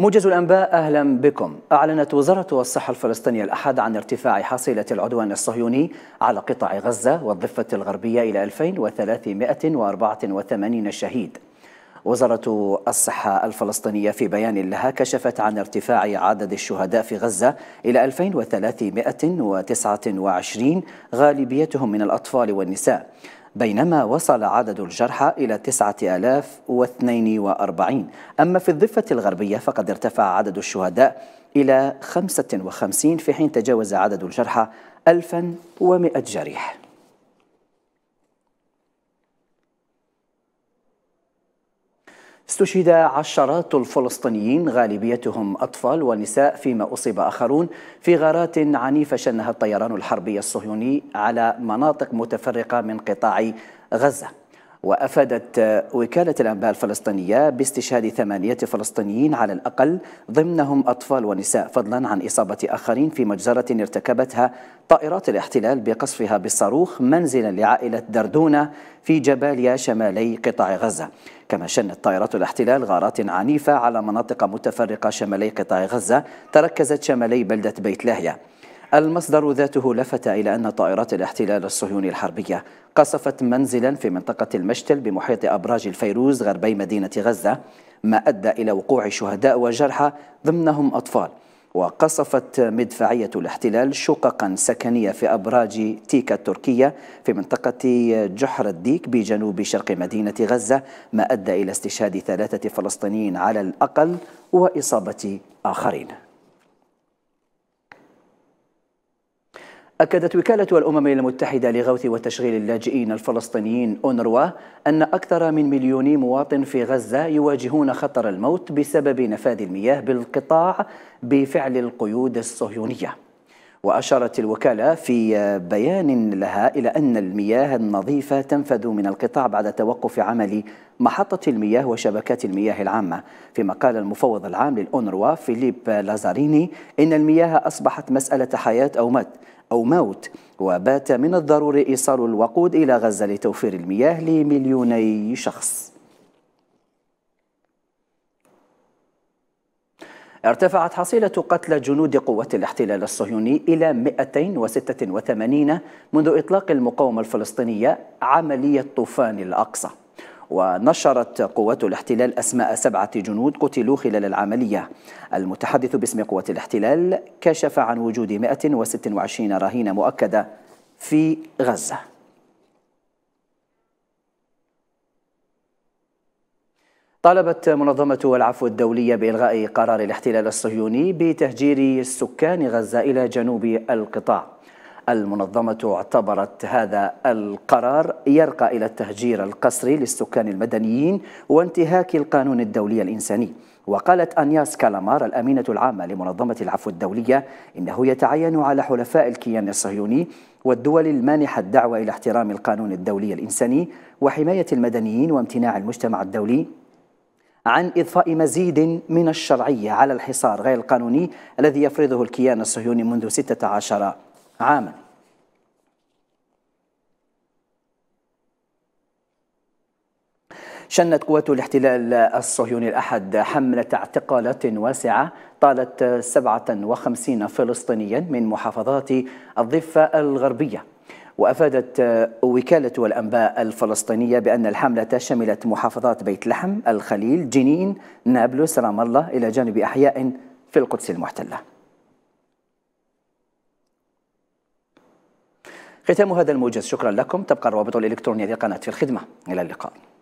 موجز الأنباء أهلا بكم أعلنت وزارة الصحة الفلسطينية الأحد عن ارتفاع حصيلة العدوان الصهيوني على قطاع غزة والضفة الغربية إلى 2384 شهيد وزارة الصحة الفلسطينية في بيان لها كشفت عن ارتفاع عدد الشهداء في غزة إلى 2329 غالبيتهم من الأطفال والنساء بينما وصل عدد الجرحى إلى 9042 أما في الضفة الغربية فقد ارتفع عدد الشهداء إلى 55 في حين تجاوز عدد الجرحى 1100 جريح استشهد عشرات الفلسطينيين غالبيتهم أطفال ونساء فيما أصيب آخرون في غارات عنيفة شنها الطيران الحربي الصهيوني على مناطق متفرقة من قطاع غزة وأفادت وكالة الأنباء الفلسطينية باستشهاد ثمانية فلسطينيين على الأقل ضمنهم أطفال ونساء فضلا عن إصابة آخرين في مجزرة ارتكبتها طائرات الاحتلال بقصفها بالصاروخ منزلا لعائلة دردونة في جباليا شمالي قطاع غزة كما شنت طائرات الاحتلال غارات عنيفة على مناطق متفرقة شمالي قطاع غزة تركزت شمالي بلدة بيت لاهيا المصدر ذاته لفت إلى أن طائرات الاحتلال الصهيوني الحربية قصفت منزلا في منطقة المشتل بمحيط أبراج الفيروز غربي مدينة غزة ما أدى إلى وقوع شهداء وجرحى ضمنهم أطفال وقصفت مدفعية الاحتلال شققا سكنية في أبراج تيكا التركية في منطقة جحر الديك بجنوب شرق مدينة غزة ما أدى إلى استشهاد ثلاثة فلسطينيين على الأقل وإصابة آخرين أكدت وكالة الأمم المتحدة لغوث وتشغيل اللاجئين الفلسطينيين أونروا أن أكثر من مليون مواطن في غزة يواجهون خطر الموت بسبب نفاذ المياه بالقطاع بفعل القيود الصهيونية وأشارت الوكالة في بيان لها إلى أن المياه النظيفة تنفذ من القطاع بعد توقف عمل محطة المياه وشبكات المياه العامة فيما قال المفوض العام للأونروا فيليب لازاريني إن المياه أصبحت مسألة حياة أو مت أو موت وبات من الضروري إيصال الوقود إلى غزة لتوفير المياه لمليوني شخص ارتفعت حصيلة قتلى جنود قوة الاحتلال الصهيوني إلى 286 منذ إطلاق المقاومة الفلسطينية عملية طوفان الأقصى ونشرت قوات الاحتلال أسماء سبعة جنود قتلوا خلال العملية المتحدث باسم قوات الاحتلال كشف عن وجود 126 رهينة مؤكدة في غزة طالبت منظمة العفو الدولية بإلغاء قرار الاحتلال الصهيوني بتهجير سكان غزة إلى جنوب القطاع المنظمة اعتبرت هذا القرار يرقى إلى التهجير القسري للسكان المدنيين وانتهاك القانون الدولي الإنساني وقالت أنياس كالامار الأمينة العامة لمنظمة العفو الدولية إنه يتعين على حلفاء الكيان الصهيوني والدول المانحة الدعوة إلى احترام القانون الدولي الإنساني وحماية المدنيين وامتناع المجتمع الدولي عن إضفاء مزيد من الشرعية على الحصار غير القانوني الذي يفرضه الكيان الصهيوني منذ 16 عاما شنت قوات الاحتلال الصهيوني الأحد حملة اعتقالات واسعة طالت 57 فلسطينيا من محافظات الضفة الغربية وأفادت آه، وكالة الأنباء الفلسطينية بأن الحملة شملت محافظات بيت لحم، الخليل، جنين، نابلس، رام الله إلى جانب أحياء في القدس المحتلة ختام هذا الموجز شكرا لكم تبقى الروابط الإلكترونية لقناة في الخدمة إلى اللقاء